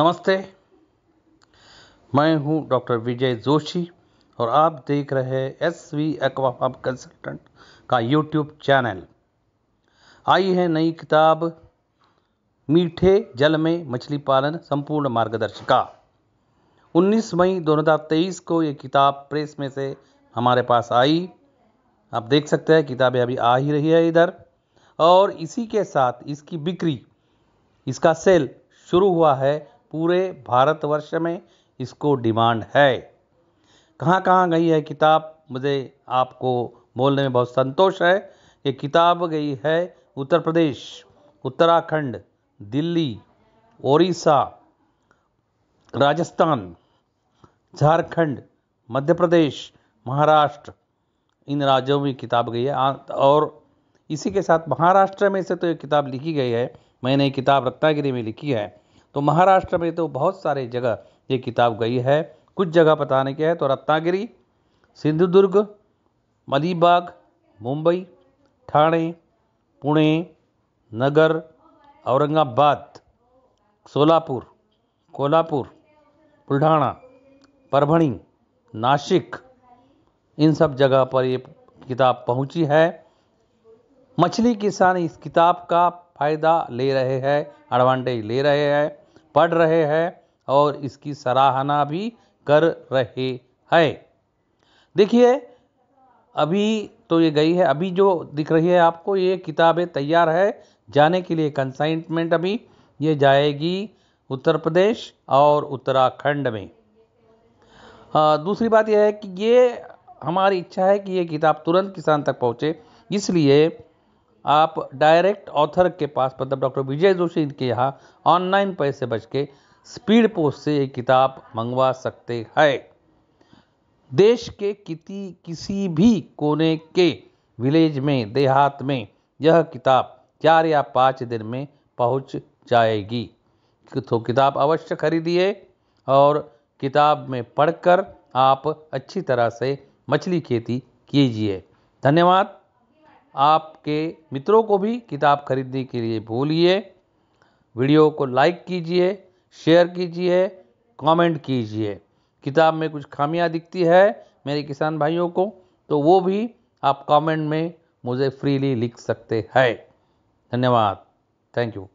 नमस्ते मैं हूं डॉक्टर विजय जोशी और आप देख रहे हैं एस वी एक्वाफाम कंसल्टेंट का यूट्यूब चैनल आई है नई किताब मीठे जल में मछली पालन संपूर्ण मार्गदर्शिका 19 मई 2023 को ये किताब प्रेस में से हमारे पास आई आप देख सकते हैं किताबें अभी आ ही रही है इधर और इसी के साथ इसकी बिक्री इसका सेल शुरू हुआ है पूरे भारतवर्ष में इसको डिमांड है कहाँ कहाँ गई है किताब मुझे आपको बोलने में बहुत संतोष है ये किताब गई है उत्तर प्रदेश उत्तराखंड दिल्ली ओडिशा राजस्थान झारखंड मध्य प्रदेश महाराष्ट्र इन राज्यों में किताब गई है और इसी के साथ महाराष्ट्र में से तो ये किताब लिखी गई है मैंने ये किताब रत्नागिरी में लिखी है तो महाराष्ट्र में तो बहुत सारे जगह ये किताब गई है कुछ जगह बताने के है तो रत्नागिरी सिंधुदुर्ग मलीबाग मुंबई ठाणे पुणे नगर औरंगाबाद सोलापुर कोल्हापुर बुल्ढाणा परभणी नासिक इन सब जगह पर ये किताब पहुंची है मछली किसान इस किताब का फ़ायदा ले रहे हैं एडवांटेज ले रहे हैं पढ़ रहे हैं और इसकी सराहना भी कर रहे हैं देखिए अभी तो ये गई है अभी जो दिख रही है आपको ये किताबें तैयार है जाने के लिए कंसाइनमेंट अभी ये जाएगी उत्तर प्रदेश और उत्तराखंड में आ, हाँ, दूसरी बात यह है कि ये हमारी इच्छा है कि ये किताब तुरंत किसान तक पहुँचे इसलिए आप डायरेक्ट ऑथर के पास मतलब डॉक्टर विजय जोशी के यहाँ ऑनलाइन पैसे बच के स्पीड पोस्ट से ये किताब मंगवा सकते हैं देश के किती किसी भी कोने के विलेज में देहात में यह किताब चार या पाँच दिन में पहुंच जाएगी तो किताब अवश्य खरीदिए और किताब में पढ़कर आप अच्छी तरह से मछली खेती कीजिए धन्यवाद आपके मित्रों को भी किताब खरीदने के लिए बोलिए वीडियो को लाइक कीजिए शेयर कीजिए कमेंट कीजिए किताब में कुछ खामियां दिखती है मेरे किसान भाइयों को तो वो भी आप कमेंट में मुझे फ्रीली लिख सकते हैं धन्यवाद थैंक यू